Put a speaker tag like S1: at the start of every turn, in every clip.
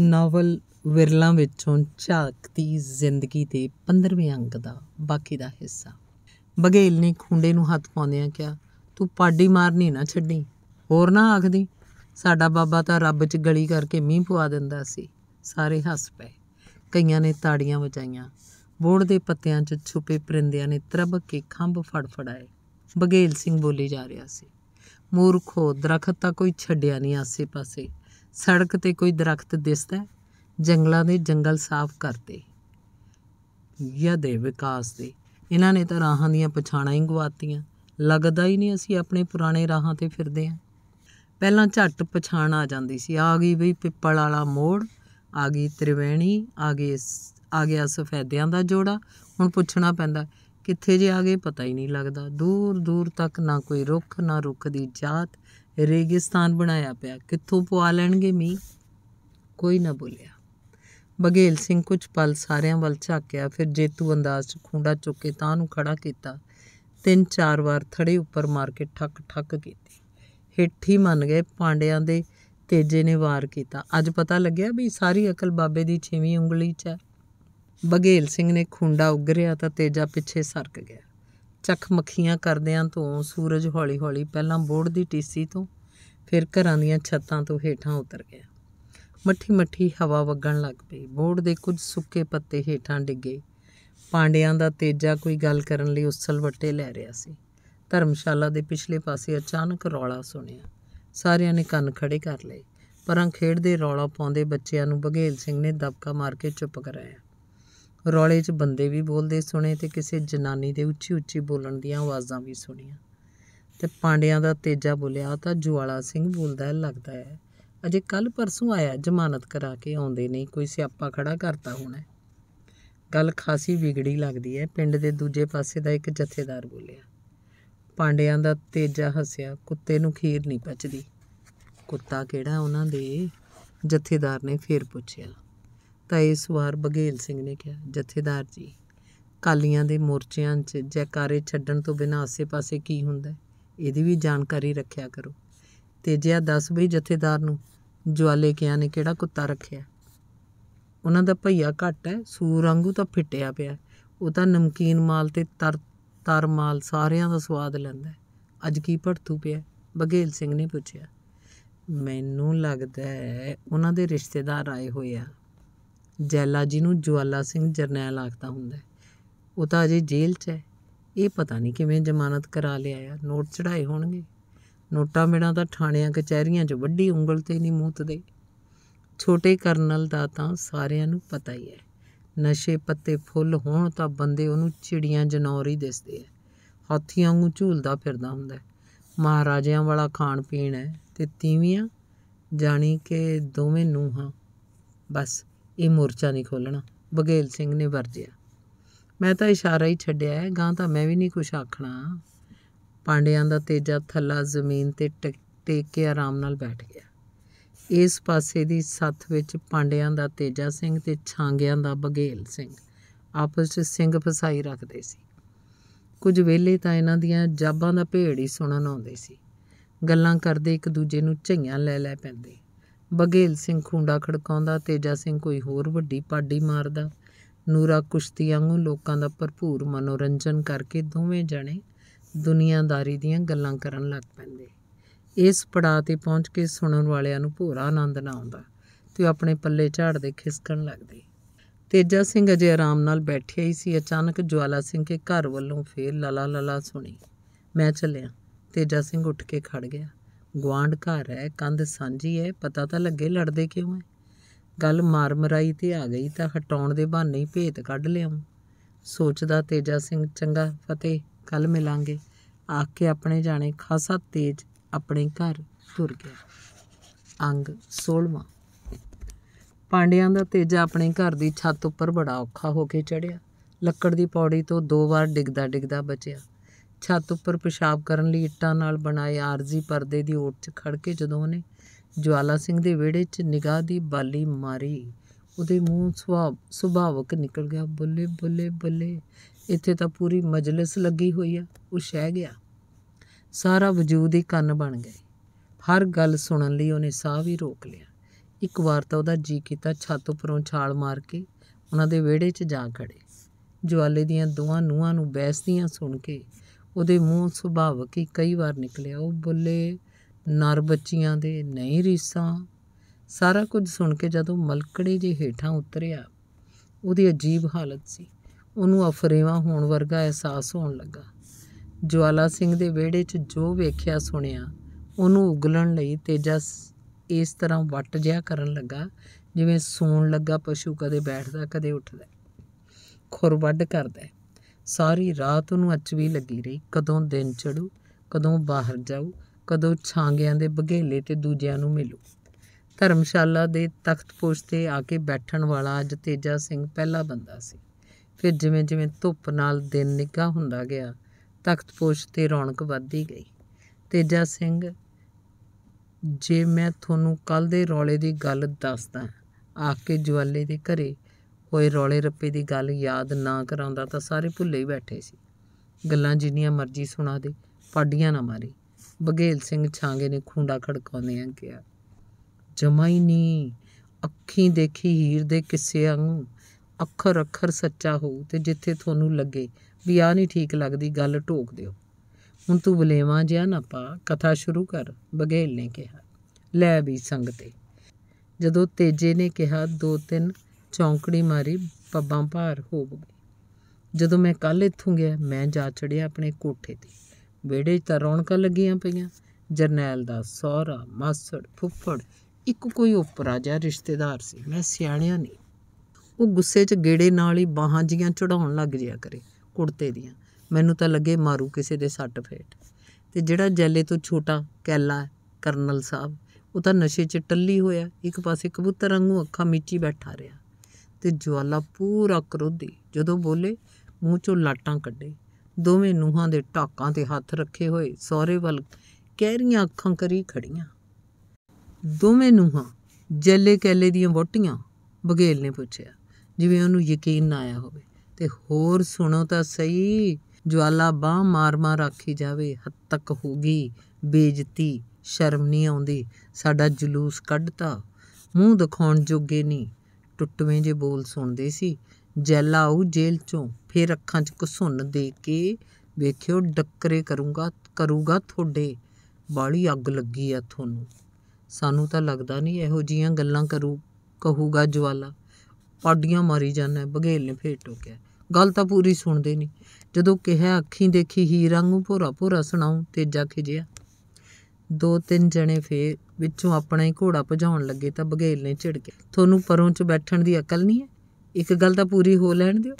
S1: Novel ਵਿਰਲਾ ਵਿੱਚੋਂ ਝਾਕਦੀ ਜ਼ਿੰਦਗੀ ਦੇ 15ਵੇਂ ਅੰਗ ਦਾ ਬਾਕੀ ਦਾ ਹਿੱਸਾ ਬਗੇਲ ਨੇ ਖੁੰਡੇ ਨੂੰ ਹੱਥ ਪਾਉਂਦਿਆਂ ਕਿਹਾ ਤੂੰ ਪਾੜੀ ਮਾਰਨੀ ਨਾ ਛੱਡੀ ਹੋਰ ਨਾ ਆਖਦੀ ਸਾਡਾ ਬਾਬਾ ਤਾਂ ਰੱਬ 'ਚ ਗਲੀ ਕਰਕੇ ਮੀਂਹ ਪਵਾ ਦਿੰਦਾ ਸੀ ਸਾਰੇ ਹੱਸ ਪਏ ਕਈਆਂ ਨੇ ਤਾੜੀਆਂ ਵਜਾਈਆਂ ਬੋੜ ਦੇ ਪੱਤਿਆਂ 'ਚ ਛੁਪੇ ਪਰਿੰਦਿਆਂ ਨੇ ਤਰਬ ਕੇ ਖੰਭ ਫੜਫੜਾਏ ਬਗੇਲ ਸਿੰਘ ਬੋਲੀ ਜਾ ਰਿਹਾ ਸੀ ਮੂਰਖੋ ਦਰਖਤ ਤਾਂ ਕੋਈ ਛੱਡਿਆ ਨਹੀਂ ਆਸੇ-ਪਾਸੇ ਸੜਕ ਤੇ ਕੋਈ ਦਰਖਤ ਦਿਸਦਾ ਜੰਗਲਾਂ ਦੇ ਜੰਗਲ ਸਾਫ਼ ਕਰਦੇ ਯਾ ਦੇ ਵਿਕਾਸ ਦੇ ਇਹਨਾਂ ਨੇ ਤਾਂ ਰਾਹਾਂ ਦੀਆਂ ਪਛਾਣਾਂ ਹੀ ਗਵਾਤੀਆਂ ਲੱਗਦਾ ਹੀ ਨਹੀਂ ਅਸੀਂ ਆਪਣੇ ਪੁਰਾਣੇ ਰਾਹਾਂ ਤੇ ਫਿਰਦੇ ਆਂ ਪਹਿਲਾਂ ਝੱਟ ਪਛਾਣ ਆ ਜਾਂਦੀ ਸੀ ਆ ਗਈ ਬਈ ਪਿੱਪਲ ਵਾਲਾ ਮੋੜ ਆ ਗਈ ਤ੍ਰਿਵੇਣੀ ਆ ਗਏ ਆ ਗਿਆ ਸਫੈਦਿਆਂ ਦਾ ਜੋੜਾ ਹੁਣ ਪੁੱਛਣਾ ਪੈਂਦਾ ਕਿੱਥੇ ਜੇ ਆ ਗਏ ਪਤਾ ਹੀ ਨਹੀਂ ਲੱਗਦਾ ਦੂਰ ਦੂਰ ਤੱਕ ਨਾ ਕੋਈ ਰੁੱਖ ਨਾ ਰੁੱਖ ਦੀ ਜਾਤ ਰੇਗਿਸਤਾਨ ਬਣਾਇਆ ਪਿਆ ਕਿੱਥੋਂ ਪਵਾ ਲੈਣਗੇ ਮੀ ਕੋਈ ਨਾ ਬੋਲਿਆ ਬਗੇਲ ਸਿੰਘ ਕੁਝ ਪਲ ਸਾਰਿਆਂ ਵੱਲ ਝਾਕਿਆ ਫਿਰ ਜੇਤੂ ਅੰਦਾਜ਼ 'ਚ ਖੁੰਡਾ ਚੁੱਕ ਕੇ ਤਾਂ ਨੂੰ ਖੜਾ ਕੀਤਾ ਤਿੰਨ ਚਾਰ ਵਾਰ ਥੜੇ ਉੱਪਰ ਮਾਰ ਕੇ ਠੱਕ ਠੱਕ ਕੀਤੀ ਹੇਠੀ ਮੰਨ ਗਏ ਪਾਂਡਿਆਂ ਦੇ ਤੇਜੇ ਨੇ ਵਾਰ ਕੀਤਾ ਅੱਜ ਪਤਾ ਲੱਗਿਆ ਵੀ ਸਾਰੀ ਅਕਲ ਬਾਬੇ ਦੀ ਛੇਵੀਂ ਉਂਗਲੀ 'ਚ ਹੈ ਬਗੇਲ ਸਿੰਘ ਨੇ ਖੁੰਡਾ ਉਗਰਿਆ ਤਾਂ ਤੇਜਾ ਪਿੱਛੇ ਸਰਕ ਗਿਆ ਚਖਮਖੀਆਂ ਕਰਦਿਆਂ ਤੋਂ ਸੂਰਜ ਹੌਲੀ-ਹੌਲੀ ਪਹਿਲਾਂ ਬੋੜ ਦੀ ਟੀਸੀ ਤੋਂ ਫਿਰ ਘਰਾਂ ਦੀਆਂ ਛੱਤਾਂ ਤੋਂ ਹੇਠਾਂ ਉਤਰ ਗਿਆ। ਮੱਠੀ-ਮੱਠੀ ਹਵਾ ਵਗਣ ਲੱਗ ਪਈ। ਬੋੜ ਦੇ ਕੁਝ ਸੁੱਕੇ ਪੱਤੇ ਹੇਠਾਂ ਡਿੱਗੇ। ਪਾਂਡਿਆਂ ਦਾ ਤੇਜਾ ਕੋਈ ਗੱਲ ਕਰਨ ਲਈ ਵੱਟੇ ਲੈ ਰਿਹਾ ਸੀ। ਧਰਮਸ਼ਾਲਾ ਦੇ ਪਿਛਲੇ ਪਾਸੇ ਅਚਾਨਕ ਰੌਲਾ ਸੁਣਿਆ। ਸਾਰਿਆਂ ਨੇ ਕੰਨ ਖੜੇ ਕਰ ਲਏ। ਪਰਾਂ ਖੇਡਦੇ ਰੌਲਾ ਪਾਉਂਦੇ ਬੱਚਿਆਂ ਨੂੰ ਬਘੇਲ ਸਿੰਘ ਨੇ ਦਬਕਾ ਮਾਰ ਕੇ ਚੁੱਪ ਕਰਾਇਆ। ਰੌਲੇ 'ਚ ਬੰਦੇ ਵੀ ਬੋਲਦੇ ਸੁਣੇ ਤੇ ਕਿਸੇ ਜਨਾਨੀ ਦੇ ਉੱਚੀ ਉੱਚੀ ਬੋਲਣ ਦੀਆਂ ਆਵਾਜ਼ਾਂ ਵੀ ਸੁਣੀਆਂ ਤੇ ਪਾਂਡਿਆਂ ਦਾ ਤੇਜਾ ਬੋਲਿਆ ਤਾਂ ਜਵਾਲਾ ਸਿੰਘ ਬੋਲਦਾ ਲੱਗਦਾ ਹੈ ਅਜੇ ਕੱਲ ਪਰਸੋਂ ਆਇਆ ਜ਼ਮਾਨਤ ਕਰਾ ਕੇ ਆਉਂਦੇ ਨਹੀਂ ਕੋਈ ਸਿਆਪਾ ਖੜਾ ਕਰਤਾ ਹੋਣਾ ਗੱਲ ਖਾਸੀ ਵਿਗੜੀ ਲੱਗਦੀ ਹੈ ਪਿੰਡ ਦੇ ਦੂਜੇ ਪਾਸੇ ਦਾ ਇੱਕ ਜਥੇਦਾਰ ਬੋਲਿਆ ਪਾਂਡਿਆਂ ਦਾ ਤੇਜਾ ਹੱਸਿਆ ਕੁੱਤੇ ਨੂੰ ਖੀਰ ਨਹੀਂ ਪਚਦੀ ਕੁੱਤਾ ਕਿਹੜਾ ਉਹਨਾਂ ਦੇ ਜਥੇਦਾਰ ਨੇ ਫੇਰ ਪੁੱਛਿਆ ਤਾਂ ਇਸ ਵਾਰ ਬਗੇਲ ਸਿੰਘ ਨੇ ਕਿਹਾ ਜਥੇਦਾਰ ਜੀ ਕਾਲੀਆਂ ਦੇ ਮੋਰਚਿਆਂ 'ਚ ਜੈਕਾਰੇ ਛੱਡਣ ਤੋਂ ਬਿਨਾਂ ਆਸੇ-ਪਾਸੇ ਕੀ ਹੁੰਦਾ ਇਹਦੀ ਵੀ ਜਾਣਕਾਰੀ ਰੱਖਿਆ ਕਰੋ ਤੇ ਜਿਆ ਦੱਸ ਬਈ ਜਥੇਦਾਰ ਨੂੰ ਜਵਾਲੇ ਕਿਆਂ ਨੇ ਕਿਹੜਾ ਕੁੱਤਾ ਰੱਖਿਆ ਉਹਨਾਂ ਦਾ ਭਈਆ ਘੱਟ ਹੈ ਸੂਰ ਤਾਂ ਫਿੱਟਿਆ ਪਿਆ ਉਹ ਤਾਂ ਨਮਕੀਨ ਮਾਲ ਤੇ ਤਰ ਤਰ ਮਾਲ ਸਾਰਿਆਂ ਦਾ ਸਵਾਦ ਲੈਂਦਾ ਅੱਜ ਕੀ ਭੜਤੂ ਪਿਆ ਬਗੇਲ ਸਿੰਘ ਨੇ ਪੁੱਛਿਆ ਮੈਨੂੰ ਲੱਗਦਾ ਹੈ ਉਹਨਾਂ ਦੇ ਰਿਸ਼ਤੇਦਾਰ ਆਏ ਹੋਏ ਆ ਜੈਲਾ ਜੀ ਨੂੰ ਜਵਾਲਾ ਸਿੰਘ ਜਰਨੈਲ ਆਖਦਾ ਹੁੰਦਾ ਉਹ ਤਾਂ ਅਜੇ ਜੇਲ੍ਹ 'ਚ ਹੈ ਇਹ ਪਤਾ ਨਹੀਂ ਕਿਵੇਂ ਜ਼ਮਾਨਤ ਕਰਾ ਲਿਆ ਆ ਨੋਟ ਚੜਾਏ ਹੋਣਗੇ ਨੋਟਾਂ ਮੇੜਾਂ ਤਾਂ ਥਾਣਿਆਂ ਕਚਹਿਰੀਆਂ 'ਚ ਵੱਡੀ ਉਂਗਲ ਤੇ ਨਹੀਂ ਮੂਤਦੇ ਛੋਟੇ ਕਰਨਲ ਦਾ ਤਾਂ ਸਾਰਿਆਂ ਨੂੰ ਪਤਾ ਹੀ ਹੈ ਨਸ਼ੇ ਪੱਤੇ ਫੁੱਲ ਹੋਣ ਤਾਂ ਬੰਦੇ ਉਹਨੂੰ ਚਿੜੀਆਂ ਜਨੌਰ ਹੀ ਦਿਸਦੇ ਐ ਹਾਥੀਆਂ ਨੂੰ ਝੂਲਦਾ ਫਿਰਦਾ ਹੁੰਦਾ ਮਹਾਰਾਜਿਆਂ ਵਾਲਾ ਖਾਣ ਪੀਣ ਹੈ ਤੇ ਤੀਵੀਆਂ ਜਾਣੀ ਕਿ ਦੋਵੇਂ ਨੂੰਹਾਂ ਬਸ ਇਹ ਮੋਰਚਾ ਨਹੀਂ ਖੋਲਣਾ ਬਗੇਲ ਸਿੰਘ ਨੇ ਵਰਜਿਆ ਮੈਂ ਤਾਂ ਇਸ਼ਾਰਾ ਹੀ ਛੱਡਿਆ ਹੈ ਗਾਂ ਤਾਂ ਮੈਂ ਵੀ ਨਹੀਂ ਕੁਝ ਆਖਣਾ ਪਾਂਡਿਆਂ ਦਾ ਤੇਜਾ ਥੱਲਾ ਜ਼ਮੀਨ ਤੇ ਟੇਕ ਕੇ ਆਰਾਮ ਨਾਲ ਬੈਠ ਗਿਆ ਇਸ ਪਾਸੇ ਦੀ ਸੱਥ ਵਿੱਚ ਪਾਂਡਿਆਂ ਦਾ ਤੇਜਾ ਸਿੰਘ ਤੇ ਛਾਂਗਿਆਂ ਦਾ ਬਗੇਲ ਸਿੰਘ ਆਪਸ ਵਿੱਚ ਸਿੰਘ ਫਸਾਈ ਰੱਖਦੇ ਸੀ ਕੁਝ ਵੇਲੇ ਤਾਂ ਇਹਨਾਂ ਦੀਆਂ ਜਾਬਾਂ ਦਾ ਭੇੜ ਹੀ ਸੁਣਨ ਆਉਂਦੇ ਸੀ ਗੱਲਾਂ ਕਰਦੇ ਇੱਕ ਦੂਜੇ ਨੂੰ ਝਈਆਂ ਲੈ ਲੈ ਪੈਂਦੇ ਬਗੇਲ ਸਿੰਘ ਖੁੰਡਾ ਖੜਕਾਉਂਦਾ ਤੇਜਾ ਸਿੰਘ ਕੋਈ ਹੋਰ ਵੱਡੀ ਪਾਡੀ ਮਾਰਦਾ ਨੂਰਾ ਕੁਸ਼ਤੀ ਵਾਂਗੂ ਲੋਕਾਂ ਦਾ ਭਰਪੂਰ ਮਨੋਰੰਜਨ ਕਰਕੇ ਦੋਵੇਂ ਜਣੇ ਦੁਨੀਆਦਾਰੀ ਦੀਆਂ ਗੱਲਾਂ ਕਰਨ ਲੱਗ ਪੈਂਦੇ ਇਸ ਪੜਾਅ ਤੇ ਪਹੁੰਚ ਕੇ ਸੁਣਨ ਵਾਲਿਆਂ ਨੂੰ ਭੋਰਾ ਆਨੰਦ ਨਾ ਆਉਂਦਾ ਤੇ ਆਪਣੇ ਪੱਲੇ ਝਾੜਦੇ ਖਿਸਕਣ ਲੱਗਦੇ ਤੇਜਾ ਸਿੰਘ ਅਜੇ ਆਰਾਮ ਨਾਲ ਬੈਠਿਆ ਹੀ ਸੀ ਅਚਾਨਕ ਜਵਾਲਾ ਸਿੰਘ ਦੇ ਘਰ ਵੱਲੋਂ ਫੇਰ ਲਲਾ ਲਲਾ ਸੁਣੀ ਮੈਂ ਚੱਲਿਆ ਤੇਜਾ ਸਿੰਘ ਉੱਠ ਕੇ ਖੜ ਗਿਆ ਗਵਾਂਡ ਘਰ ਹੈ ਕੰਧ ਸਾਂਝੀ ਹੈ ਪਤਾ ਤਾਂ ਲੱਗੇ ਲੜਦੇ ਕਿਉਂ ਹੈ ਗੱਲ ਮਾਰ ਮਰਾਈ ਤੇ ਆ ਗਈ ਤਾਂ ਹਟਾਉਣ ਦੇ ਬਹਾਨੇ ਹੀ ਭੇਤ ਕੱਢ ਲਿਆ ਸੋਚਦਾ ਤੇਜਾ ਸਿੰਘ ਚੰਗਾ ਫਤਿਹ ਕੱਲ ਮਿਲਾਂਗੇ ਆ ਕੇ ਆਪਣੇ ਜਾਣੇ ਖਾਸਾ ਤੇਜ ਆਪਣੇ ਘਰ ਤੁਰ ਗਿਆ ਅੰਗ 16ਵਾਂ ਪਾਂਡਿਆਂ ਦਾ ਤੇਜਾ ਆਪਣੇ ਘਰ ਦੀ ਛੱਤ ਉੱਪਰ ਬੜਾ ਔਖਾ ਹੋ ਕੇ ਚੜਿਆ ਲੱਕੜ ਦੀ ਪੌੜੀ ਤੋਂ ਦੋ ਵਾਰ ਡਿੱਗਦਾ ਡਿੱਗਦਾ ਬਚਿਆ ਛੱਤ ਉੱਪਰ ਪਿਸ਼ਾਬ ਕਰਨ ਲਈ ਇੱਟਾਂ ਨਾਲ ਬਣਾਏ ਆਰਜ਼ੀ ਪਰਦੇ ਦੀ ਓਟ 'ਚ ਖੜ ਕੇ ਜਦੋਂ ਉਹਨੇ ਜਵਾਲਾ ਸਿੰਘ ਦੇ ਵਿਹੜੇ 'ਚ ਨਿਗਾਹ ਦੀ ਬਾਲੀ ਮਾਰੀ ਉਹਦੇ ਮੂੰਹ ਸੁਭਾਵ ਸੁਭਾਵਕ ਨਿਕਲ ਗਿਆ ਬੱਲੇ ਬੱਲੇ ਬੱਲੇ ਇੱਥੇ ਤਾਂ ਪੂਰੀ ਮਜਲਿਸ ਲੱਗੀ ਹੋਈ ਆ ਉਹ ਸ਼ਹਿ ਗਿਆ ਸਾਰਾ ਵਜੂਦ ਹੀ ਕੰਨ ਬਣ ਗਏ ਹਰ ਗੱਲ ਸੁਣਨ ਲਈ ਉਹਨੇ ਸਾਹ ਵੀ ਰੋਕ ਲਿਆ ਇੱਕ ਵਾਰ ਤਾਂ ਉਹਦਾ ਜੀ ਕੀਤਾ ਛੱਤ ਉੱਪਰੋਂ ਛਾਲ ਮਾਰ ਕੇ ਉਹਨਾਂ ਦੇ ਵਿਹੜੇ 'ਚ ਜਾ ਖੜੇ ਜਵਾਲੇ ਦੀਆਂ ਦੋਹਾਂ ਨੂਹਾਂ ਨੂੰ ਬੈਸਦੀਆਂ ਸੁਣ ਕੇ ਉਹਦੇ ਮੂੰਹ ਸੁਭਾਵਕ ਹੀ ਕਈ ਵਾਰ ਨਿਕਲਿਆ ਉਹ ਬੋਲੇ ਨਰ ਬੱਚੀਆਂ ਦੇ ਨਹੀਂ ਰੀਸਾਂ ਸਾਰਾ ਕੁਝ ਸੁਣ ਕੇ ਜਦੋਂ ਮਲਕੜੇ ਜੇ ਹੀਠਾਂ ਉਤਰਿਆ ਉਹਦੀ ਅਜੀਬ ਹਾਲਤ ਸੀ ਉਹਨੂੰ ਅਫਰੇਵਾ ਹੋਣ ਵਰਗਾ ਅਹਿਸਾਸ ਹੋਣ ਲੱਗਾ ਜਵਾਲਾ ਸਿੰਘ ਦੇ ਵਿਹੜੇ 'ਚ ਜੋ ਵੇਖਿਆ ਸੁਣਿਆ ਉਹਨੂੰ ਉਗਲਣ ਲਈ ਤੇਜਾ ਇਸ ਤਰ੍ਹਾਂ ਵੱਟ ਜਿਆ ਕਰਨ ਲੱਗਾ ਜਿਵੇਂ ਸੌਣ ਲੱਗਾ ਪਸ਼ੂ ਕਦੇ ਬੈਠਦਾ ਕਦੇ ਉੱਠਦਾ ਖੁਰ ਵੱਢ ਕਰਦਾ ਸਾਰੀ ਰਾਤ ਉਹਨੂੰ ਅੱਜ ਵੀ ਲੱਗੀ ਰਹੀ ਕਦੋਂ ਦਿਨ ਚੜੂ ਕਦੋਂ ਬਾਹਰ ਜਾਊ ਕਦੋਂ ਛਾਂਗਿਆਂ ਦੇ ਬਗੇਲੇ ਤੇ ਦੂਜਿਆਂ ਨੂੰ ਮਿਲੂ ਧਰਮਸ਼ਾਲਾ ਦੇ ਤਖਤਪੋਸ਼ ਤੇ ਆ ਕੇ ਬੈਠਣ ਵਾਲਾ ਅੱਜ ਤੇਜਾ ਸਿੰਘ ਪਹਿਲਾ ਬੰਦਾ ਸੀ ਫਿਰ ਜਿਵੇਂ ਜਿਵੇਂ ਧੁੱਪ ਨਾਲ ਦਿਨ ਨਿੱਘਾ ਹੁੰਦਾ ਗਿਆ ਤਖਤਪੋਸ਼ ਤੇ ਰੌਣਕ ਵੱਧਦੀ ਗਈ ਤੇਜਾ ਸਿੰਘ ਜੇ ਮੈਂ ਤੁਹਾਨੂੰ ਕੱਲ ਦੇ ਰੌਲੇ ਦੀ ਗੱਲ ਦੱਸਦਾ ਆ ਕੇ ਜਵਾਲੇ ਦੇ ਘਰੇ ਹੋਏ ਰੌਲੇ ਰੱਪੇ ਦੀ ਗੱਲ ਯਾਦ ਨਾ ਕਰਾਉਂਦਾ ਤਾਂ ਸਾਰੇ ਭੁੱਲੇ ਹੀ ਬੈਠੇ ਸੀ ਗੱਲਾਂ ਜਿੰਨੀਆਂ ਮਰਜ਼ੀ ਸੁਣਾ ਦੇ ਫਾਡੀਆਂ ਨਾ ਮਾਰੀ ਬਗੇਲ ਸਿੰਘ ਛਾਂਗੇ ਨੇ ਖੁੰਡਾ ਆਂ ਕਿਹਾ ਜਮਾ ਹੀ ਨਹੀਂ ਅੱਖੀ ਦੇਖੀ ਹੀਰ ਦੇ ਕਿਸੇ ਅੰਗ ਅੱਖਰ ਅੱਖਰ ਸੱਚਾ ਹੋਊ ਤੇ ਜਿੱਥੇ ਤੁਹਾਨੂੰ ਲੱਗੇ ਵੀ ਆ ਨਹੀਂ ਠੀਕ ਲੱਗਦੀ ਗੱਲ ਢੋਕ ਦਿਓ ਹੁਣ ਤੂੰ ਬਲੇਵਾ ਜਿਆ ਨਾ ਪਾ ਕਥਾ ਸ਼ੁਰੂ ਕਰ ਬਗੇਲ ਨੇ ਕਿਹਾ ਲੈ ਵੀ ਸੰਗਤੇ ਜਦੋਂ ਤੇਜੇ ਨੇ ਕਿਹਾ ਦੋ ਤਿੰਨ ਚੌਂਕੜੀ ਮਾਰੀ ਪੱਬਾਂ ਭਾਰ ਹੋ ਗਈ ਜਦੋਂ ਮੈਂ ਕੱਲ ਇੱਥੋਂ ਗਿਆ ਮੈਂ ਜਾ ਚੜਿਆ ਆਪਣੇ ਕੋਠੇ ਤੇ ਵੇੜੇ 'ਚ ਤਾਂ ਰੌਣਕਾਂ ਲੱਗੀਆਂ ਪਈਆਂ ਜਰਨੈਲ ਦਾ ਸੋਹਰਾ ਮਾਸੜ ਫੁੱਫੜ ਇੱਕ ਕੋਈ ਉਪਰਾ ਜਾਂ ਰਿਸ਼ਤੇਦਾਰ ਸੀ ਮੈਂ ਸਿਆਣਿਆ ਨਹੀਂ ਉਹ ਗੁੱਸੇ 'ਚ ਗੇੜੇ ਨਾਲ ਹੀ ਬਾਹਾਂ ਜੀਆਂ ਚੜਾਉਣ ਲੱਗ ਜਿਆ ਕਰੇ ਕੁੜਤੇ ਦੀਆਂ ਮੈਨੂੰ ਤਾਂ ਲੱਗੇ ਮਾਰੂ ਕਿਸੇ ਦੇ ਸੱਟ ਫੇਟ ਤੇ ਜਿਹੜਾ ਜੈਲੇ ਤੋਂ ਛੋਟਾ ਕੈਲਾ ਕਰਨਲ ਸਾਹਿਬ ਉਹ ਤਾਂ ਨਸ਼ੇ 'ਚ ਟੱਲੀ ਹੋਇਆ ਇੱਕ ਪਾਸੇ ਕਬੂਤਰ ਵਾਂਗੂ ਅੱਖਾਂ ਮੀਚੀ ਬੈਠਾ ਰਿਹਾ ਤੇ ਜਵਾਲਾ ਪੂਰਾ ਕਰੋਧੀ ਜਦੋਂ ਬੋਲੇ ਮੂੰਹ ਚੋਂ ਲਾਟਾਂ ਕੱਢੇ ਦੋਵੇਂ ਨੂਹਾਂ ਦੇ ਟਾਕਾਂ ਤੇ ਹੱਥ ਰੱਖੇ ਹੋਏ ਸੌਰੇ ਵੱਲ ਕਹਿਰੀਆਂ ਅੱਖਾਂ ਕਰੀ ਖੜੀਆਂ ਦੋਵੇਂ ਨੂਹਾਂ ਜੱਲੇ ਕੈਲੇ ਦੀਆਂ ਵੋਟੀਆਂ ਬਗੇਲ ਨੇ ਪੁੱਛਿਆ ਜਿਵੇਂ ਉਹਨੂੰ ਯਕੀਨ ਨਾ ਆਇਆ ਹੋਵੇ ਤੇ ਹੋਰ ਸੁਣੋ ਤਾਂ ਸਹੀ ਜਵਾਲਾ ਬਾਹ ਮਾਰ-ਮਾਰ ਆਖੀ ਜਾਵੇ ਹੱਦ ਤੱਕ ਹੋ ਗਈ ਬੇਇੱਜ਼ਤੀ ਸ਼ਰਮ ਨਹੀਂ ਆਉਂਦੀ ਸਾਡਾ ਜਲੂਸ ਕੱਢਤਾ ਮੂੰਹ ਦਿਖਾਉਣ ਜੋਗੇ ਨਹੀਂ ਟੁੱਟਵੇਂ ਜੇ ਬੋਲ ਸੁਣਦੇ ਸੀ ਜੈਲਾ ਆਊ ਜੇਲ੍ਹ ਚੋਂ ਫੇਰ ਅੱਖਾਂ 'ਚ ਘਸੁੰਨ ਦੇ ਕੇ ਵੇਖਿਓ ਡੱਕਰੇ ਕਰੂੰਗਾ ਕਰੂਗਾ ਤੁਹਾਡੇ ਬਾਲੀ ਅੱਗ ਲੱਗੀ ਆ ਤੁਹਾਨੂੰ ਸਾਨੂੰ ਤਾਂ ਲੱਗਦਾ ਨਹੀਂ ਇਹੋ ਜੀਆਂ ਗੱਲਾਂ ਕਰੂ ਕਹੂਗਾ ਜਵਾਲਾ ਪਾਡੀਆਂ ਮਾਰੀ ਜਾਂਦਾ ਬਘੇਲ ਨੇ ਫੇਰ ਟੋਕਿਆ ਗੱਲ ਤਾਂ ਪੂਰੀ ਸੁਣਦੇ ਨਹੀਂ ਜਦੋਂ ਕਿਹਾ ਅੱਖੀਂ ਦੇਖੀ ਹੀ ਰੰਗ ਭੋਰਾ ਭੋਰਾ ਸੁਣਾਉ ਤੇਜਾ ਖਿਜਿਆ ਦੋ ਤਿੰਨ ਜਣੇ ਫੇਰ ਵਿੱਚੋਂ ਆਪਣਾ ਹੀ ਘੋੜਾ ਭਜਾਉਣ ਲੱਗੇ ਤਾਂ ਬਘੇਲ ਨੇ ਗਿਆ ਤੁਹਾਨੂੰ ਪਰੋਂ 'ਚ ਬੈਠਣ ਦੀ ਅਕਲ ਨਹੀਂ ਹੈ ਇੱਕ ਗੱਲ ਤਾਂ ਪੂਰੀ ਹੋ ਲੈਣ ਦਿਓ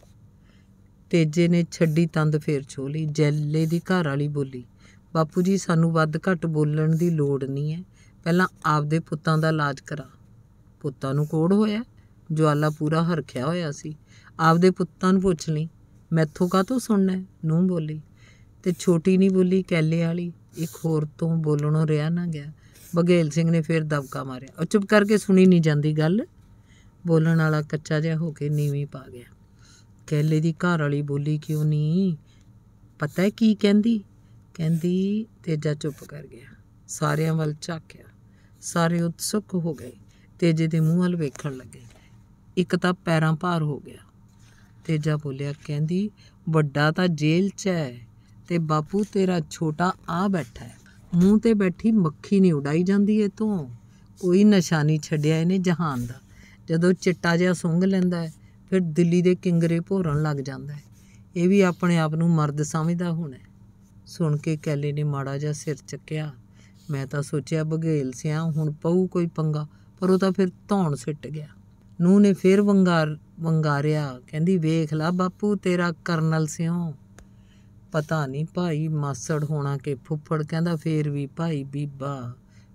S1: ਤੇਜੇ ਨੇ ਛੱਡੀ ਤੰਦ ਫੇਰ ਛੋਲੀ ਜੈਲੇ ਦੀ ਘਰ ਵਾਲੀ ਬੋਲੀ ਬਾਪੂ ਜੀ ਸਾਨੂੰ ਵੱਧ ਘੱਟ ਬੋਲਣ ਦੀ ਲੋੜ ਨਹੀਂ ਹੈ ਪਹਿਲਾਂ ਆਪਦੇ ਪੁੱਤਾਂ ਦਾ ਇਲਾਜ ਕਰਾ ਪੁੱਤਾਂ ਨੂੰ ਕੋੜ ਹੋਇਆ ਜਵਾਲਾ ਪੂਰਾ ਹਰਖਿਆ ਹੋਇਆ ਸੀ ਆਪਦੇ ਪੁੱਤਾਂ ਨੂੰ ਪੁੱਛ ਲਈ ਮੈਥੋਂ ਕਾ ਤੂੰ ਸੁਣਨਾ ਨੂੰ ਬੋਲੀ ਤੇ ਛੋਟੀ ਨਹੀਂ ਬੋਲੀ ਕੈਲੇ ਵਾਲੀ ਇੱਕ ਹੋਰ ਤੋਂ ਬੋਲਣੋਂ ਰਿਹਾ ਨਾ ਗਿਆ ਬਗੇਲ ਸਿੰਘ ਨੇ ਫਿਰ ਦਬਕਾ ਮਾਰਿਆ ਉਹ ਚੁੱਪ ਕਰਕੇ ਸੁਣੀ ਨਹੀਂ ਜਾਂਦੀ ਗੱਲ ਬੋਲਣ ਵਾਲਾ ਕੱਚਾ ਜਿਹਾ ਹੋ ਕੇ ਨੀਵੀਂ ਪਾ ਗਿਆ ਕੈਲੇ ਦੀ ਘਰ ਵਾਲੀ ਬੋਲੀ ਕਿਉਂ ਨਹੀਂ ਪਤਾ ਹੈ ਕੀ ਕਹਿੰਦੀ ਕਹਿੰਦੀ ਤੇਜਾ ਚੁੱਪ ਕਰ ਗਿਆ ਸਾਰਿਆਂ ਵੱਲ ਝਾਕਿਆ ਸਾਰੇ ਉਤਸੁਕ ਹੋ ਗਏ ਤੇਜੇ ਦੇ ਮੂੰਹ ਵੱਲ ਵੇਖਣ ਲੱਗੇ ਇੱਕ ਤਾਂ ਪੈਰਾਂ ਭਾਰ ਹੋ ਗਿਆ ਤੇਜਾ ਬੋਲਿਆ ਕਹਿੰਦੀ ਵੱਡਾ ਤਾਂ ਜੇਲ੍ਹ 'ਚ ਹੈ ਤੇ ਬਾਪੂ ਤੇਰਾ ਛੋਟਾ ਆ ਬੈਠਾ ਹੈ ਮੂੰਹ ਤੇ ਬੈਠੀ ਮੱਖੀ ਨਹੀਂ ਉਡਾਈ ਜਾਂਦੀ ਇਹ ਤੋਂ ਕੋਈ ਨਿਸ਼ਾਨੀ ਛੱਡਿਆ ਇਹਨੇ ਜਹਾਨ ਦਾ ਜਦੋਂ ਚਿੱਟਾ ਜਿਹਾ ਸੁੰਘ ਲੈਂਦਾ ਹੈ ਫਿਰ ਦਿੱਲੀ ਦੇ ਕਿੰਗਰੇ ਭੋਰਨ ਲੱਗ ਜਾਂਦਾ ਹੈ ਇਹ ਵੀ ਆਪਣੇ ਆਪ ਨੂੰ ਮਰਦ ਸਮਝਦਾ ਹੋਣਾ ਸੁਣ ਕੇ ਕੈਲੇ ਨੇ ਮਾੜਾ ਜਿਹਾ ਸਿਰ ਚੱਕਿਆ ਮੈਂ ਤਾਂ ਸੋਚਿਆ ਬਗੇਲ ਸਿਆ ਹੁਣ ਪਊ ਕੋਈ ਪੰਗਾ ਪਰ ਉਹ ਤਾਂ ਫਿਰ ਧੌਣ ਸਿੱਟ ਗਿਆ ਨੂੰ ਨੇ ਫੇਰ ਵੰਗਾਰ ਵੰਗਾਰਿਆ ਕਹਿੰਦੀ ਵੇਖ ਲੈ ਬਾਪੂ ਤੇਰਾ ਕਰਨਲ ਸਿਓ ਪਤਾ ਨਹੀਂ ਭਾਈ ਮਾਸੜ ਹੋਣਾ ਕਿ ਫੁੱਫੜ ਕਹਿੰਦਾ ਫੇਰ ਵੀ ਭਾਈ ਬੀਬਾ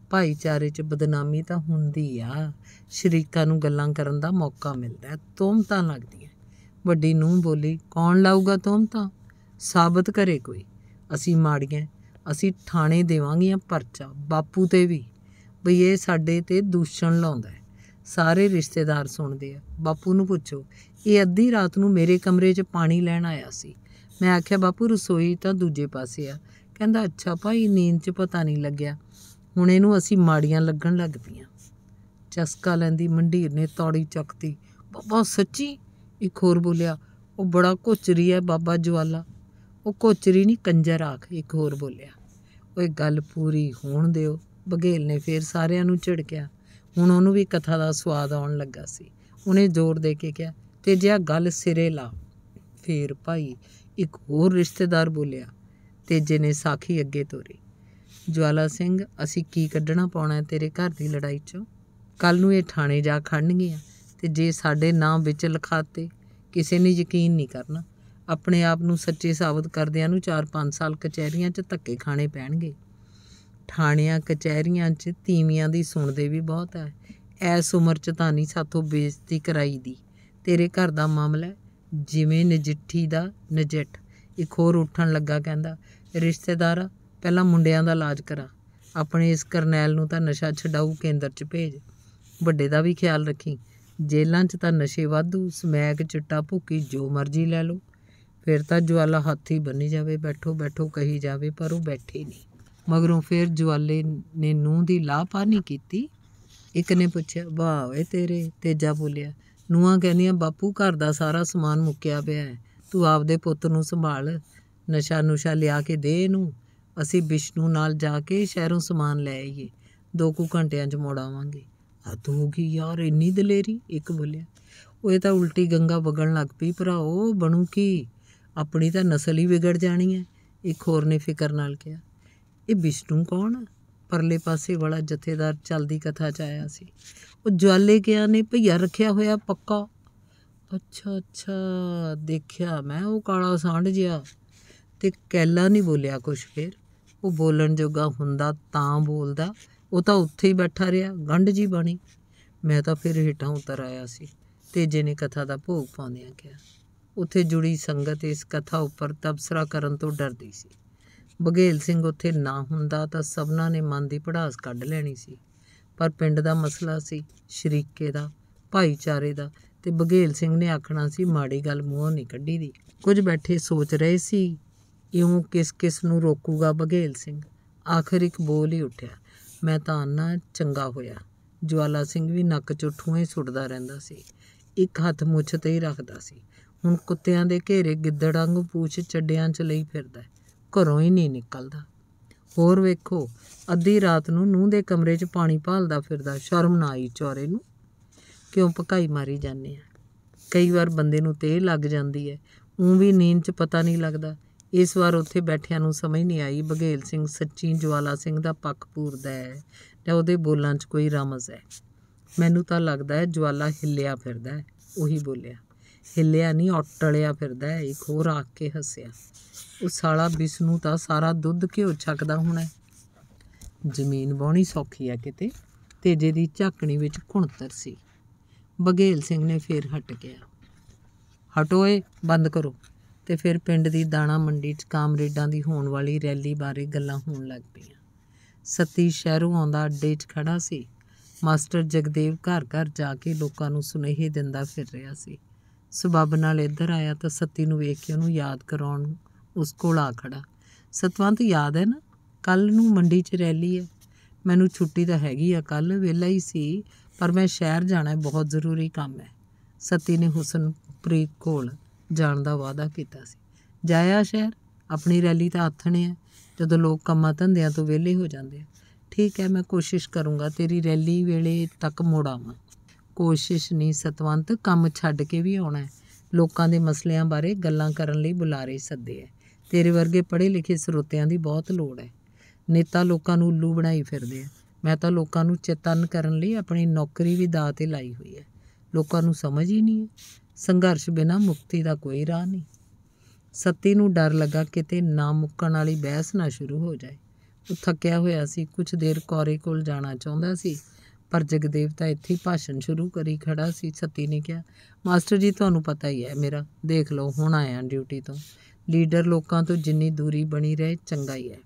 S1: ਭਾਈਚਾਰੇ 'ਚ ਬਦਨਾਮੀ ਤਾਂ ਹੁੰਦੀ ਆ ਸ਼ਰੀਕਾ ਨੂੰ ਗੱਲਾਂ ਕਰਨ ਦਾ ਮੌਕਾ ਮਿਲਦਾ ਤੁਮ ਤਾਂ ਐ ਵੱਡੀ ਨੂੰ ਬੋਲੀ ਕੌਣ ਲਾਊਗਾ ਤੁਮ ਤਾਂ ਸਾਬਤ ਕਰੇ ਕੋਈ ਅਸੀਂ ਮਾੜੀਆਂ ਅਸੀਂ ਥਾਣੇ ਦੇਵਾਂਗੀਆਂ ਪਰਚਾ ਬਾਪੂ ਤੇ ਵੀ ਬਈ ਇਹ ਸਾਡੇ ਤੇ ਦੂਸ਼ਣ ਲਾਉਂਦਾ ਹੈ ਸਾਰੇ ਰਿਸ਼ਤੇਦਾਰ ਸੁਣਦੇ ਆ ਬਾਪੂ ਨੂੰ ਪੁੱਛੋ ਇਹ ਅੱਧੀ ਰਾਤ ਨੂੰ ਮੇਰੇ ਕਮਰੇ 'ਚ ਪਾਣੀ ਲੈਣ ਆਇਆ ਸੀ ਮੈਂ ਆਖਿਆ ਬਾਪੂ ਰਸੋਈ ਤਾਂ ਦੂਜੇ ਪਾਸੇ ਆ ਕਹਿੰਦਾ ਅੱਛਾ ਭਾਈ ਨੀਂਦ 'ਚ ਪਤਾ ਨਹੀਂ ਲੱਗਿਆ ਹੁਣ ਇਹਨੂੰ ਅਸੀਂ ਮਾੜੀਆਂ ਲੱਗਣ ਲੱਗ ਪਈਆਂ ਚਸਕਾ ਲੈਂਦੀ ਮੰਡੀਰ ਨੇ ਤੌੜੀ ਚੱਕਤੀ ਬਾਬਾ ਸੱਚੀ ਇੱਕ ਹੋਰ ਬੋਲਿਆ ਉਹ ਬੜਾ ਕੋਚਰੀ ਹੈ ਬਾਬਾ ਜਵਾਲਾ ਉਹ ਕੋਚਰੀ ਨਹੀਂ ਕੰਜਰ ਆਖ ਇੱਕ ਹੋਰ ਬੋਲਿਆ ਓਏ ਗੱਲ ਪੂਰੀ ਹੋਣ ਦਿਓ ਬਘੇਲ ਨੇ ਫੇਰ ਸਾਰਿਆਂ ਨੂੰ ਝਿੜਕਿਆ ਹੁਣ ਉਹਨੂੰ ਵੀ ਕਥਾ ਦਾ ਸਵਾਦ ਆਉਣ ਲੱਗਾ ਸੀ ਉਹਨੇ ਜ਼ੋਰ ਦੇ ਕੇ ਕਿਹਾ ਤੇ ਜਿਆ ਗੱਲ ਸਿਰੇ ਲਾ ਫੇਰ ਭਾਈ ਇੱਕ ਹੋਰ ਰਿਸ਼ਤੇਦਾਰ ਬੋਲਿਆ ਤੇਜੇ ਨੇ ਸਾਖੀ ਅੱਗੇ ਤੋਰੀ ਜਵਾਲਾ ਸਿੰਘ ਅਸੀਂ ਕੀ ਕੱਢਣਾ ਪਾਉਣਾ ਤੇਰੇ ਘਰ ਦੀ ਲੜਾਈ ਚੋਂ ਕੱਲ ਨੂੰ ਇਹ ਥਾਣੇ ਜਾ ਖੜਨਗੀਆਂ ਤੇ ਜੇ ਸਾਡੇ ਨਾਂ ਵਿੱਚ ਲਿਖਾਤੇ ਕਿਸੇ ਨੇ ਯਕੀਨ ਨਹੀਂ ਕਰਨਾ ਆਪਣੇ ਆਪ ਨੂੰ ਸੱਚੇ ਸਾਬਤ ਕਰਦਿਆਂ ਨੂੰ 4-5 ਸਾਲ ਕਚਹਿਰੀਆਂ 'ਚ ਧੱਕੇ ਖਾਣੇ ਪੈਣਗੇ ਥਾਣਿਆਂ ਕਚਹਿਰੀਆਂ 'ਚ ਤੀਵੀਆਂ ਦੀ ਸੁਣਦੇ ਵੀ ਬਹੁਤ ਐ ਐਸ ਉਮਰ 'ਚ ਤਾਂ ਨਹੀਂ ਸਾਥੋਂ ਬੇਇੱਜ਼ਤੀ ਕਰਾਈ ਦੀ ਤੇਰੇ ਘਰ ਦਾ ਮਾਮਲਾ ਜਿਵੇਂ ਨਜਿੱਠੀ ਦਾ ਨਜਟ ਇੱਕ ਹੋਰ ਉੱਠਣ ਲੱਗਾ ਕਹਿੰਦਾ ਰਿਸ਼ਤੇਦਾਰ ਪਹਿਲਾਂ ਮੁੰਡਿਆਂ ਦਾ ਇਲਾਜ ਕਰਾ ਆਪਣੇ ਇਸ ਕਰਨੈਲ ਨੂੰ ਤਾਂ ਨਸ਼ਾ ਛਡਾਊ ਕੇਂਦਰ 'ਚ ਭੇਜ ਵੱਡੇ ਦਾ ਵੀ ਖਿਆਲ ਰੱਖੀ ਜੇਲ੍ਹਾਂ 'ਚ ਤਾਂ ਨਸ਼ੇ ਵਾਧੂ ਸਮੈਕ ਚਿੱਟਾ ਭੁੱਕੀ ਜੋ ਮਰਜ਼ੀ ਲੈ ਲਓ ਫਿਰ ਤਾਂ ਜਵਾਲਾ ਹਾਥੀ ਬੰਨੀ ਜਾਵੇ ਬੈਠੋ ਬੈਠੋ ਕਹੀ ਜਾਵੇ ਪਰ ਉਹ ਬੈਠੇ ਨਹੀਂ ਮਗਰੋਂ ਫਿਰ ਜਵਾਲੇ ਨੇ ਨੂੰ ਦੀ ਲਾਪਾਨੀ ਕੀਤੀ ਇੱਕ ਨੇ ਪੁੱਛਿਆ ਵਾਹ ਓਏ ਤੇਰੇ ਤੇਜਾ ਬੋਲਿਆ ਨੂੰਹਾਂ ਕਹਿੰਦੀਆਂ ਬਾਪੂ ਘਰ ਦਾ ਸਾਰਾ ਸਮਾਨ ਮੁੱਕਿਆ ਪਿਆ ਹੈ ਤੂੰ ਆਪਦੇ ਪੁੱਤ ਨੂੰ ਸੰਭਾਲ ਨਸ਼ਾ ਨੁਸ਼ਾ ਲਿਆ ਕੇ ਦੇ ਇਹਨੂੰ ਅਸੀਂ ਵਿਸ਼ਨੂੰ ਨਾਲ ਜਾ ਕੇ ਸ਼ਹਿਰੋਂ ਸਮਾਨ ਲੈ ਆਈਏ ਦੋ ਕੁ ਘੰਟਿਆਂ 'ਚ ਮੋੜ ਆਵਾਂਗੇ ਤੂੰ ਕੀ ਯਾਰ ਇੰਨੀ ਦਲੇਰੀ ਇੱਕ ਬੋਲਿਆ ਉਹ ਇਹ ਤਾਂ ਉਲਟੀ ਗੰਗਾ ਵਗਣ ਲੱਗ ਪਈ ਭਰਾਓ ਬਣੂ ਕੀ ਆਪਣੀ ਤਾਂ ਨਸਲ ਹੀ ਵਿਗੜ ਜਾਣੀ ਹੈ ਇੱਕ ਹੋਰ ਨੇ ਫਿਕਰ ਨਾਲ ਕਿਹਾ ਇਹ ਵਿਸ਼ਨੂੰ ਕੌਣ ਆ ਪਰਲੇ ਪਾਸੇ ਵਾਲਾ ਜਥੇਦਾਰ ਚਲਦੀ ਕਥਾ 'ਚ ਆਇਆ ਸੀ ਉਹ ਜਵਾਲੇ ਗਿਆ ਨੇ ਭਈਆ ਰੱਖਿਆ ਹੋਇਆ ਪੱਕਾ ਅੱਛਾ ਅੱਛਾ ਦੇਖਿਆ ਮੈਂ ਉਹ ਕਾਲਾ ਸਾਂਢ ਜਿਆ ਤੇ ਕੈਲਾ ਨਹੀਂ ਬੋਲਿਆ ਕੁਛ ਫੇਰ ਉਹ ਬੋਲਣ ਜੋਗਾ ਹੁੰਦਾ ਤਾਂ ਬੋਲਦਾ ਉਹ ਤਾਂ ਉੱਥੇ ਹੀ ਬੈਠਾ ਰਿਹਾ ਗੰਢ ਜੀ ਬਣੀ ਮੈਂ ਤਾਂ ਫਿਰ ਹੇਠਾਂ ਉਤਰ ਆਇਆ ਸੀ ਤੇਜੇ ਨੇ ਕਥਾ ਦਾ ਭੋਗ ਪਾਉਂਦਿਆਂ ਕਿਹਾ ਉੱਥੇ ਜੁੜੀ ਸੰਗਤ ਇਸ ਕਥਾ ਉੱਪਰ ਤਬਸਰਾ ਕਰਨ ਤੋਂ ਡਰਦੀ ਸੀ ਬਗੇਲ ਸਿੰਘ ਉੱਥੇ ਨਾ ਹੁੰਦਾ ਤਾਂ ਸਭਨਾਂ ਨੇ ਮਨ ਦੀ ਪੜਾਸ ਕੱਢ ਲੈਣੀ ਸੀ ਪਰ ਪਿੰਡ ਦਾ ਮਸਲਾ ਸੀ ਸ਼ਰੀਕੇ ਦਾ ਭਾਈਚਾਰੇ ਦਾ ਤੇ ਬਗੇਲ ਸਿੰਘ ਨੇ ਆਖਣਾ ਸੀ ਮਾੜੀ ਗੱਲ ਮੂੰਹੋਂ ਨਹੀਂ ਕੱਢੀ ਦੀ ਕੁਝ ਬੈਠੇ ਸੋਚ ਰਹੇ ਸੀ ਇਉਂ ਕਿਸ ਕਿਸ ਨੂੰ ਰੋਕੂਗਾ ਬਗੇਲ ਸਿੰਘ ਆਖਰ ਇੱਕ ਬੋਲ ਹੀ ਉੱਠਿਆ ਮੈਂ ਤਾਂ ਨਾ ਚੰਗਾ ਹੋਇਆ ਜਵਾਲਾ ਸਿੰਘ ਵੀ ਨੱਕ ਚੋਂ ਠੂਏ ਸੁੱਟਦਾ ਰਹਿੰਦਾ ਸੀ ਇੱਕ ਹੱਥ ਮੁੱਛ ਤੇ ਹੀ ਰੱਖਦਾ ਸੀ ਹੁਣ ਕੁੱਤਿਆਂ ਦੇ ਘੇਰੇ ਗਿੱਦੜਾਂ ਨੂੰ ਪੂਛ ਚੱਡਿਆਂ 'ਚ ਲਈ ਫਿਰਦਾ ਘਰੋਂ ਹੀ ਨਹੀਂ ਨਿਕਲਦਾ ਹੋਰ ਵੇਖੋ ਅੱਧੀ ਰਾਤ ਨੂੰ ਨੂੰਹ ਦੇ ਕਮਰੇ 'ਚ ਪਾਣੀ ਭਾਲਦਾ ਫਿਰਦਾ ਸ਼ਰਮ ਨਾ ਆਈ ਚੋਰੇ ਨੂੰ ਕਿਉਂ ਭਕਾਈ ਮਾਰੀ ਜਾਂਦੇ ਆ ਕਈ ਵਾਰ ਬੰਦੇ ਨੂੰ ਤੇ ਲੱਗ ਜਾਂਦੀ ਹੈ ਉਂ ਵੀ ਨੀਂਦ 'ਚ ਪਤਾ ਨਹੀਂ ਲੱਗਦਾ ਇਸ ਵਾਰ ਉੱਥੇ ਬੈਠਿਆਂ ਨੂੰ ਸਮਝ ਨਹੀਂ ਆਈ ਬਗੇਲ ਸਿੰਘ ਸੱਚੀ ਜਵਾਲਾ ਸਿੰਘ ਦਾ ਪੱਖ ਪੂਰਦਾ ਹੈ ਜਾਂ ਉਹਦੇ ਬੋਲਾਂ 'ਚ ਕੋਈ ਰਮਜ਼ ਹੈ ਮੈਨੂੰ ਤਾਂ ਲੱਗਦਾ ਹੈ ਜਵਾਲਾ ਹਿੱਲਿਆ ਫਿਰਦਾ ਹੈ ਉਹੀ ਬੋਲਿਆ ਹਿੱਲਿਆ ਨਹੀਂ ਔਟਲਿਆ ਫਿਰਦਾ ਹੈ ਇੱਕ ਹੋਰ ਆ ਕੇ ਹੱਸਿਆ ਉਹ ਸਾਲਾ ਬਿਸਨੂ ਤਾਂ ਸਾਰਾ ਦੁੱਧ ਘਿਓ ਛਕਦਾ ਹੋਣਾ ਜ਼ਮੀਨ ਬੋਣੀ ਸੌਖੀ ਆ ਕਿਤੇ ਤੇਜੇ ਦੀ ਝਾਕਣੀ ਵਿੱਚ ਘੁਣਤਰ ਸੀ ਬਗੇਲ ਸਿੰਘ ਨੇ ਫੇਰ ਹਟ ਗਿਆ ਹਟੋਏ ਬੰਦ ਕਰੋ ਤੇ ਫਿਰ ਪਿੰਡ ਦੀ ਦਾਣਾ ਮੰਡੀ 'ਚ ਕਾਮਰੇਡਾਂ ਦੀ ਹੋਣ ਵਾਲੀ ਰੈਲੀ ਬਾਰੇ ਗੱਲਾਂ ਹੋਣ ਲੱਗ ਪਈਆਂ ਸਤੀ ਸ਼ਹਿਰੋਂ ਆਉਂਦਾ ਅੱਡੇ 'ਚ ਖੜਾ ਸੀ ਮਾਸਟਰ ਜਗਦੇਵ ਘਰ ਘਰ ਜਾ ਕੇ ਲੋਕਾਂ ਨੂੰ ਸੁਨੇਹੇ ਦਿੰਦਾ ਫਿਰ ਰਿਹਾ ਸੀ ਸਬੱਬ ਨਾਲ ਇੱਧਰ ਆਇਆ ਤਾਂ ਸਤੀ ਨੂੰ ਵੇਖ ਕੇ ਉਹਨੂੰ ਯਾਦ ਕਰਾਉਣ ਉਸ ਕੋਲ ਆ ਖੜਾ ਸਤਵੰਤ ਯਾਦ ਹੈ ਨਾ ਕੱਲ ਨੂੰ ਮੰਡੀ 'ਚ ਰੈਲੀ ਹੈ ਮੈਨੂੰ ਛੁੱਟੀ ਤਾਂ ਹੈਗੀ ਆ ਕੱਲ ਵੇਲਾ ਹੀ ਸੀ ਪਰ ਮੈਂ ਸ਼ਹਿਰ ਜਾਣਾ ਬਹੁਤ ਜ਼ਰੂਰੀ ਕੰਮ ਹੈ ਸਤੀ ਨੇ ਹੁਸਨਪ੍ਰੀਤ ਕੋਲ ਜਾਣ ਦਾ ਵਾਅਦਾ ਕੀਤਾ ਸੀ ਜਾਇਆ ਸ਼ਹਿਰ ਆਪਣੀ ਰੈਲੀ ਤਾਂ ਆਥਣੇ ਆ ਜਦੋਂ ਲੋਕ ਕੰਮਾਂ ਧੰਦਿਆਂ ਤੋਂ ਵਿਹਲੇ ਹੋ ਜਾਂਦੇ ਆ ਠੀਕ ਹੈ ਮੈਂ ਕੋਸ਼ਿਸ਼ ਕਰੂੰਗਾ ਤੇਰੀ ਰੈਲੀ ਵੇਲੇ ਤੱਕ ਮੋੜਾਵਾਂ ਕੋਸ਼ਿਸ਼ ਨਹੀਂ ਸਤਵੰਤ ਕੰਮ ਛੱਡ ਕੇ ਵੀ ਆਉਣਾ ਹੈ ਲੋਕਾਂ ਦੇ ਮਸਲਿਆਂ ਬਾਰੇ ਗੱਲਾਂ ਕਰਨ ਲਈ ਬੁਲਾਰੇ ਸੱਦੇ ਹੈ ਤੇਰੇ ਵਰਗੇ ਪੜ੍ਹੇ ਲਿਖੇ ਸਰੋਤਿਆਂ ਦੀ ਬਹੁਤ ਲੋੜ ਹੈ ਨੇਤਾ ਲੋਕਾਂ ਨੂੰ ਉੱਲੂ ਬਣਾਈ ਫਿਰਦੇ ਆ ਮੈਂ ਤਾਂ ਲੋਕਾਂ ਨੂੰ ਚੇਤਨ ਕਰਨ ਲਈ ਆਪਣੀ ਨੌਕਰੀ ਵੀ ਦਾਅ ਤੇ ਲਾਈ ਹੋਈ ਹੈ ਲੋਕਾਂ ਨੂੰ ਸਮਝ ਹੀ ਨਹੀਂ ਸੰਘਰਸ਼ ਬਿਨਾ ਮੁਕਤੀ ਦਾ ਕੋਈ ਰਾਹ ਨਹੀਂ ਸੱਤੀ ਨੂੰ ਡਰ ਲੱਗਾ ਕਿਤੇ ਨਾ ਮੁੱਕਣ ਵਾਲੀ ਬਹਿਸ ਨਾ ਸ਼ੁਰੂ ਹੋ ਜਾਏ ਉਹ ਥੱਕਿਆ ਹੋਇਆ ਸੀ ਕੁਝ ਦੇਰ ਕੋਰੇ ਕੋਲ ਜਾਣਾ ਚਾਹੁੰਦਾ ਸੀ ਪਰ ਜਗਦੇਵ ਤਾਂ ਇੱਥੇ ਹੀ ਭਾਸ਼ਣ ਸ਼ੁਰੂ ਕਰੀ ਖੜਾ ਸੀ ਛੱਤੀ ਨੇ ਕਿਹਾ ਮਾਸਟਰ ਜੀ ਤੁਹਾਨੂੰ ਪਤਾ ਹੀ ਹੈ ਮੇਰਾ ਦੇਖ ਲਓ ਹੁਣ ਆਇਆ ਡਿਊਟੀ ਤੋਂ ਲੀਡਰ ਲੋਕਾਂ ਤੋਂ ਜਿੰਨੀ ਦੂਰੀ ਬਣੀ ਰਹੇ ਚੰਗਾ ਹੀ ਹੈ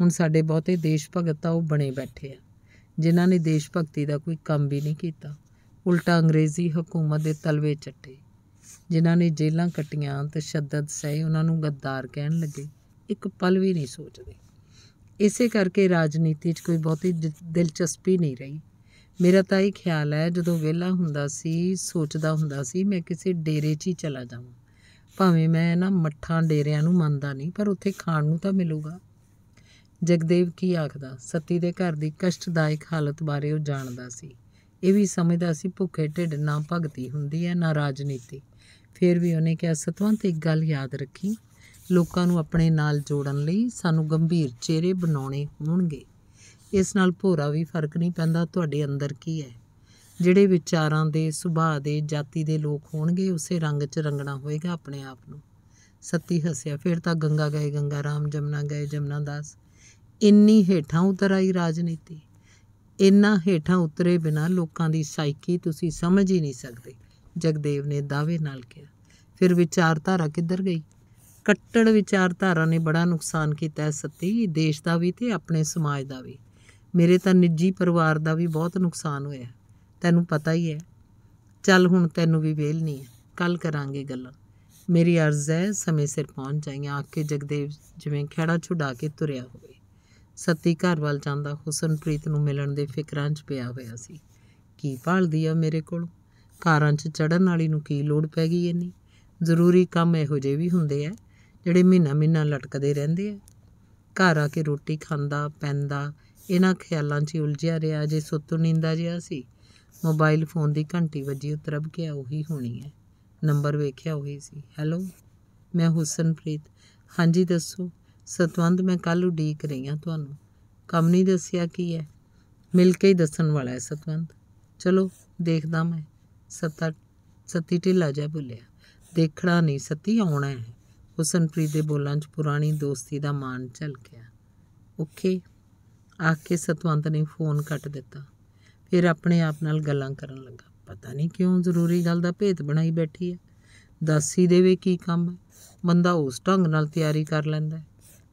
S1: ਹੁਣ ਸਾਡੇ ਬਹੁਤੇ ਦੇਸ਼ ਭਗਤ ਆ ਉਹ ਬਣੇ ਬੈਠੇ ਆ ਜਿਨ੍ਹਾਂ ਨੇ ਦੇਸ਼ ਭਗਤੀ ਦਾ ਕੋਈ ਕੰਮ ਵੀ ਨਹੀਂ ਕੀਤਾ ਉਲਟਾ ਅੰਗਰੇਜ਼ੀ ਹਕੂਮਤ ਦੇ ਤਲਵੇ ਚੱਟੇ ਜਿਨ੍ਹਾਂ ਨੇ ਜੇਲ੍ਹਾਂ ਕੱਟੀਆਂ ਤਸ਼ੱਦਦ ਸਹੇ ਉਹਨਾਂ ਨੂੰ ਗੱਦਾਰ ਕਹਿਣ ਲੱਗੇ ਇੱਕ ਪਲ ਵੀ ਨਹੀਂ ਸੋਚਦੇ ਇਸੇ ਕਰਕੇ ਰਾਜਨੀਤੀ 'ਚ ਕੋਈ ਬਹੁਤੀ ਦਿਲਚਸਪੀ ਨਹੀਂ ਰਹੀ ਮੇਰਾ ਤਾਂ ਇਹ ਖਿਆਲ ਹੈ ਜਦੋਂ ਵਿਹਲਾ ਹੁੰਦਾ ਸੀ ਸੋਚਦਾ ਹੁੰਦਾ ਸੀ ਮੈਂ ਕਿਸੇ ਡੇਰੇ 'ਚ ਹੀ ਚਲਾ ਜਾਵਾਂ ਭਾਵੇਂ ਮੈਂ ਨਾ ਮੱਠਾਂ ਡੇਰਿਆਂ ਨੂੰ ਮੰਨਦਾ ਨਹੀਂ ਪਰ ਉੱਥੇ ਖਾਣ ਨੂੰ ਤਾਂ ਮਿਲੂਗਾ ਜਗਦੇਵ ਕੀ ਆਖਦਾ ਸਤੀ ਦੇ ਘਰ ਦੀ ਕਸ਼ਟਦਾਇਕ ਹਾਲਤ ਬਾਰੇ ਉਹ ਜਾਣਦਾ ਸੀ ਇਹ ਵੀ ਸਮਝਦਾ ਸੀ ਭੁੱਖੇ ਢਿੱਡ ਨਾ ਭਗਤੀ ਹੁੰਦੀ ਹੈ ਨਾ ਰਾਜਨੀਤੀ ਫਿਰ ਵੀ ਉਹਨੇ ਕਿਹਾ ਸਤਵੰਤ ਇੱਕ ਗੱਲ ਯਾਦ ਰੱਖੀ ਲੋਕਾਂ ਨੂੰ ਆਪਣੇ ਨਾਲ ਜੋੜਨ ਲਈ ਸਾਨੂੰ ਗੰਭੀਰ ਚਿਹਰੇ ਬਣਾਉਣੇ ਹੋਣਗੇ ਇਸ ਨਾਲ ਭੋਰਾ ਵੀ ਫਰਕ ਨਹੀਂ ਪੈਂਦਾ ਤੁਹਾਡੇ ਅੰਦਰ ਕੀ ਹੈ ਜਿਹੜੇ ਵਿਚਾਰਾਂ ਦੇ ਸੁਭਾਅ ਦੇ ਜਾਤੀ ਦੇ ਲੋਕ ਹੋਣਗੇ ਉਸੇ ਰੰਗ 'ਚ ਰੰਗਣਾ ਹੋਏਗਾ ਆਪਣੇ ਆਪ ਨੂੰ ਸੱਤੀ ਹੱਸਿਆ ਫਿਰ ਤਾਂ ਗੰਗਾ ਗਏ ਗੰਗਾ ਰਾਮ ਜਮਨਾ ਗਏ ਜਮਨਾ ਦਾਸ ਇੰਨੀ ਹੇਠਾਂ ਉਤਰ ਆਈ ਰਾਜਨੀਤੀ ਇੰਨਾ ਹੇਠਾਂ ਉਤਰੇ ਬਿਨਾ ਲੋਕਾਂ ਦੀ ਸਾਈਕੀ ਤੁਸੀਂ ਸਮਝ ਹੀ ਨਹੀਂ ਸਕਦੇ ਜਗਦੇਵ ਨੇ ਦਾਅਵੇ ਨਾਲ ਕਿਹਾ ਫਿਰ ਵਿਚਾਰਧਾਰਾ ਕਿੱਧਰ ਗਈ ਕੱਟੜ ਵਿਚਾਰਧਾਰਾ ਨੇ ਬੜਾ ਨੁਕਸਾਨ ਕੀਤਾ ਸੱਤੀ ਦੇਸ਼ ਦਾ ਵੀ ਤੇ ਆਪਣੇ ਸਮਾਜ ਦਾ ਵੀ ਮੇਰੇ ਤਾਂ ਨਿੱਜੀ ਪਰਿਵਾਰ ਦਾ ਵੀ ਬਹੁਤ ਨੁਕਸਾਨ ਹੋਇਆ ਤੈਨੂੰ ਪਤਾ ਹੀ ਹੈ ਚੱਲ ਹੁਣ ਤੈਨੂੰ ਵੀ ਵੇਲ ਨਹੀਂ ਹੈ ਕੱਲ ਕਰਾਂਗੇ ਗੱਲਾਂ ਮੇਰੀ ਅਰਜ਼ ਹੈ ਸਮੇਂ ਸਿਰ ਪਹੁੰਚ ਜਾਈਆਂ ਆਕੇ ਜਗਦੇਵ ਜਿਵੇਂ ਖੇੜਾ ਛੁਡਾ ਕੇ ਤੁਰਿਆ ਹੋਵੇ ਸਤੀ ਘਰ ਵੱਲ ਜਾਂਦਾ ਹੁਸਨਪ੍ਰੀਤ ਨੂੰ ਮਿਲਣ ਦੇ ਫਿਕਰਾਂ 'ਚ ਪਿਆ ਹੋਇਆ ਸੀ ਕੀ ਭਾਲਦੀ ਆ ਮੇਰੇ ਕੋਲ ਕਾਰਾਂ 'ਚ ਚੜਨ ਵਾਲੀ ਨੂੰ ਕੀ ਲੋੜ ਪੈ ਗਈ ਇੰਨੀ ਜ਼ਰੂਰੀ ਕੰਮ ਇਹੋ ਜਿਹੇ ਵੀ ਹੁੰਦੇ ਆ ਜਿਹੜੇ ਮਹੀਨਾ ਮਹੀਨਾ ਲਟਕਦੇ ਰਹਿੰਦੇ ਆ ਘਰ ਆ ਕੇ ਰੋਟੀ ਖਾਂਦਾ ਪੈਂਦਾ ਇਹਨਾਂ ਖਿਆਲਾਂ 'ਚ ਉਲਝਿਆ ਰਿਹਾ ਜੇ ਸੁੱਤੋਂ ਨੀਂਦਾ ਜਿਹਾ ਸੀ ਮੋਬਾਈਲ ਫੋਨ ਦੀ ਘੰਟੀ ਵੱਜੀ ਉਤਰਬ ਗਿਆ ਉਹੀ ਹੋਣੀ ਹੈ ਨੰਬਰ ਵੇਖਿਆ ਉਹੀ ਸੀ ਹੈਲੋ ਮੈਂ ਹੁਸਨਪ੍ਰੀਤ ਹਾਂਜੀ ਦੱਸੋ ਸਤਵੰਦ ਮੈਂ ਕੱਲ ਉਡੀਕ ਰਹੀ ਹਾਂ ਤੁਹਾਨੂੰ ਕੰਮ ਨਹੀਂ ਦੱਸਿਆ ਕੀ ਹੈ ਮਿਲ ਕੇ ਹੀ ਦੱਸਣ ਵਾਲਾ ਹੈ ਸਤਵੰਦ ਚਲੋ ਦੇਖਦਾ ਮੈਂ ਸੱਤਾ ਸੱਤੀ ਢਿੱਲਾ ਜਾ ਬੁਲਿਆ ਦੇਖਣਾ ਨਹੀਂ ਸੱਤੀ ਆਉਣਾ ਹੈ ਹੁਸਨਪ੍ਰੀਤ ਦੇ ਬੋਲਾਂ 'ਚ ਪੁਰਾਣੀ ਦੋਸਤੀ ਦਾ ਮਾਣ ਝਲਕਿਆ ਓਕੇ ਆਖ ਕੇ ਸਤਵੰਤ ਨੇ ਫੋਨ ਕੱਟ ਦਿੱਤਾ ਫਿਰ ਆਪਣੇ ਆਪ ਨਾਲ ਗੱਲਾਂ ਕਰਨ ਲੱਗਾ ਪਤਾ ਨਹੀਂ ਕਿਉਂ ਜ਼ਰੂਰੀ ਗੱਲ ਦਾ ਭੇਤ ਬਣਾਈ ਬੈਠੀ ਹੈ ਦਾਸੀ ਦੇਵੇ ਕੀ ਕੰਮ ਹੈ ਬੰਦਾ ਉਸ ਢੰਗ ਨਾਲ ਤਿਆਰੀ ਕਰ ਲੈਂਦਾ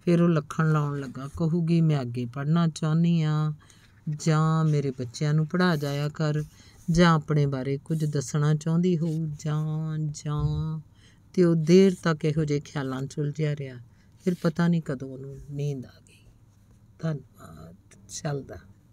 S1: ਫਿਰ ਉਹ ਲੱਖਣ ਲਾਉਣ ਲੱਗਾ ਕਹੂਗੀ ਮੈਂ ਅੱਗੇ ਪੜ੍ਹਨਾ ਚਾਹਨੀ ਆ ਜਾਂ ਮੇਰੇ ਬੱਚਿਆਂ ਨੂੰ ਪੜਾ ਜਾਇਆ ਕਰ ਜਾਂ ਆਪਣੇ ਬਾਰੇ ਕੁਝ ਦੱਸਣਾ ਚਾਹੁੰਦੀ ਹੋ ਜਾਂ ਜਾਂ ਤੇ ਉਹ ਦੇਰ ਤੱਕ ਇਹੋ ਜਿਹੇ ਖਿਆਲਾਂ 'ਚ ਉਲਝਿਆ ਰਿਹਾ ਫਿਰ ਪਤਾ ਨਹੀਂ ਕਦੋਂ ਉਹਨੂੰ ਨੀਂਦ ਆ ਗਈ ਧੰਨਵਾਦ ਚੱਲਦਾ